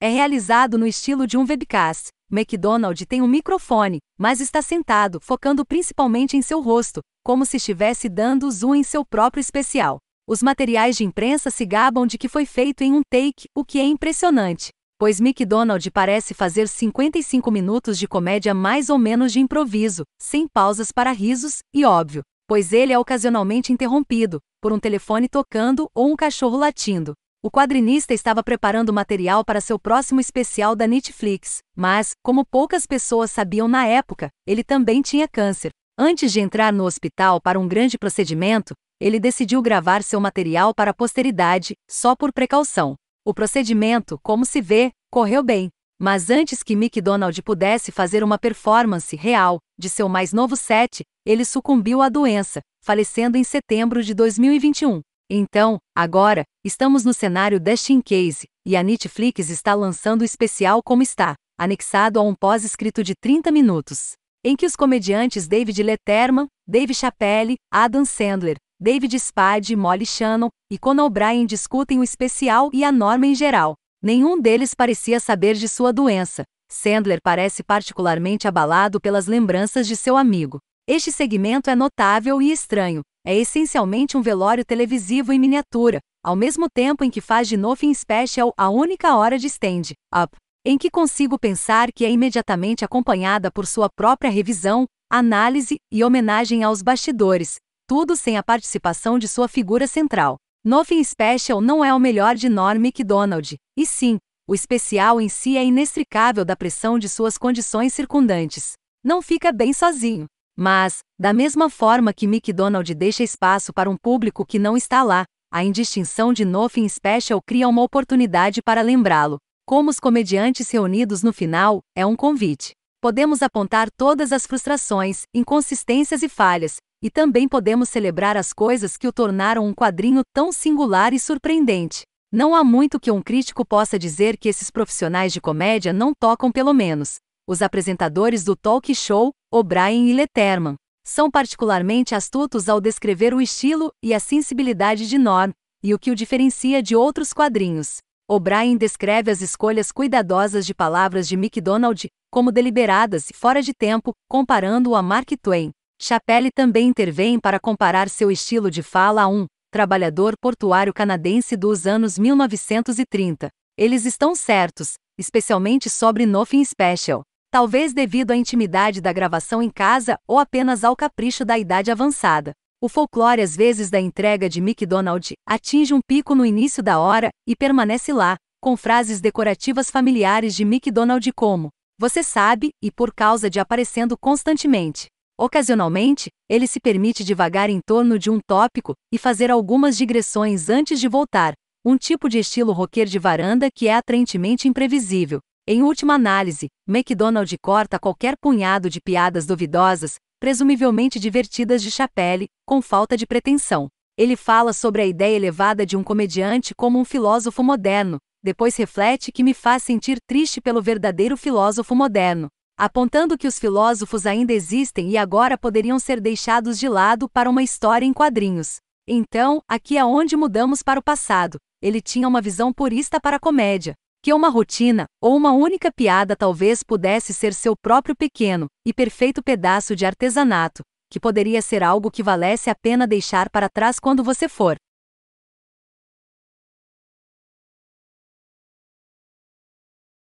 É realizado no estilo de um webcast. McDonald tem um microfone, mas está sentado, focando principalmente em seu rosto, como se estivesse dando zoom em seu próprio especial. Os materiais de imprensa se gabam de que foi feito em um take, o que é impressionante, pois McDonald parece fazer 55 minutos de comédia mais ou menos de improviso, sem pausas para risos, e óbvio, pois ele é ocasionalmente interrompido por um telefone tocando ou um cachorro latindo. O quadrinista estava preparando material para seu próximo especial da Netflix, mas, como poucas pessoas sabiam na época, ele também tinha câncer. Antes de entrar no hospital para um grande procedimento, ele decidiu gravar seu material para a posteridade, só por precaução. O procedimento, como se vê, correu bem. Mas antes que Mick Donald pudesse fazer uma performance real de seu mais novo set, ele sucumbiu à doença, falecendo em setembro de 2021. Então, agora, estamos no cenário Destin Case, e a Netflix está lançando o especial como está, anexado a um pós-escrito de 30 minutos, em que os comediantes David Letterman, Dave Chappelle, Adam Sandler, David Spade Molly Shannon, e Conan O'Brien discutem o especial e a norma em geral. Nenhum deles parecia saber de sua doença. Sandler parece particularmente abalado pelas lembranças de seu amigo. Este segmento é notável e estranho, é essencialmente um velório televisivo em miniatura, ao mesmo tempo em que faz de Nothing Special a única hora de stand-up, em que consigo pensar que é imediatamente acompanhada por sua própria revisão, análise e homenagem aos bastidores, tudo sem a participação de sua figura central. Nothing Special não é o melhor de Norm McDonald, e sim, o especial em si é inextricável da pressão de suas condições circundantes. Não fica bem sozinho. Mas, da mesma forma que McDonald's deixa espaço para um público que não está lá, a indistinção de Nothing Special cria uma oportunidade para lembrá-lo. Como os comediantes reunidos no final, é um convite. Podemos apontar todas as frustrações, inconsistências e falhas, e também podemos celebrar as coisas que o tornaram um quadrinho tão singular e surpreendente. Não há muito que um crítico possa dizer que esses profissionais de comédia não tocam, pelo menos. Os apresentadores do talk show, O'Brien e Letterman, são particularmente astutos ao descrever o estilo e a sensibilidade de Norm, e o que o diferencia de outros quadrinhos. O'Brien descreve as escolhas cuidadosas de palavras de McDonald como deliberadas e fora de tempo, comparando-o a Mark Twain. Chapelle também intervém para comparar seu estilo de fala a um trabalhador portuário canadense dos anos 1930. Eles estão certos, especialmente sobre Nothing Special talvez devido à intimidade da gravação em casa ou apenas ao capricho da idade avançada. O folclore às vezes da entrega de McDonald's atinge um pico no início da hora e permanece lá, com frases decorativas familiares de McDonald's como você sabe e por causa de aparecendo constantemente. Ocasionalmente, ele se permite divagar em torno de um tópico e fazer algumas digressões antes de voltar, um tipo de estilo rocker de varanda que é aparentemente imprevisível. Em última análise, McDonald corta qualquer punhado de piadas duvidosas, presumivelmente divertidas de Chapelle, com falta de pretensão. Ele fala sobre a ideia elevada de um comediante como um filósofo moderno, depois reflete que me faz sentir triste pelo verdadeiro filósofo moderno, apontando que os filósofos ainda existem e agora poderiam ser deixados de lado para uma história em quadrinhos. Então, aqui é onde mudamos para o passado. Ele tinha uma visão purista para a comédia, que uma rotina, ou uma única piada talvez pudesse ser seu próprio pequeno e perfeito pedaço de artesanato, que poderia ser algo que valesse a pena deixar para trás quando você for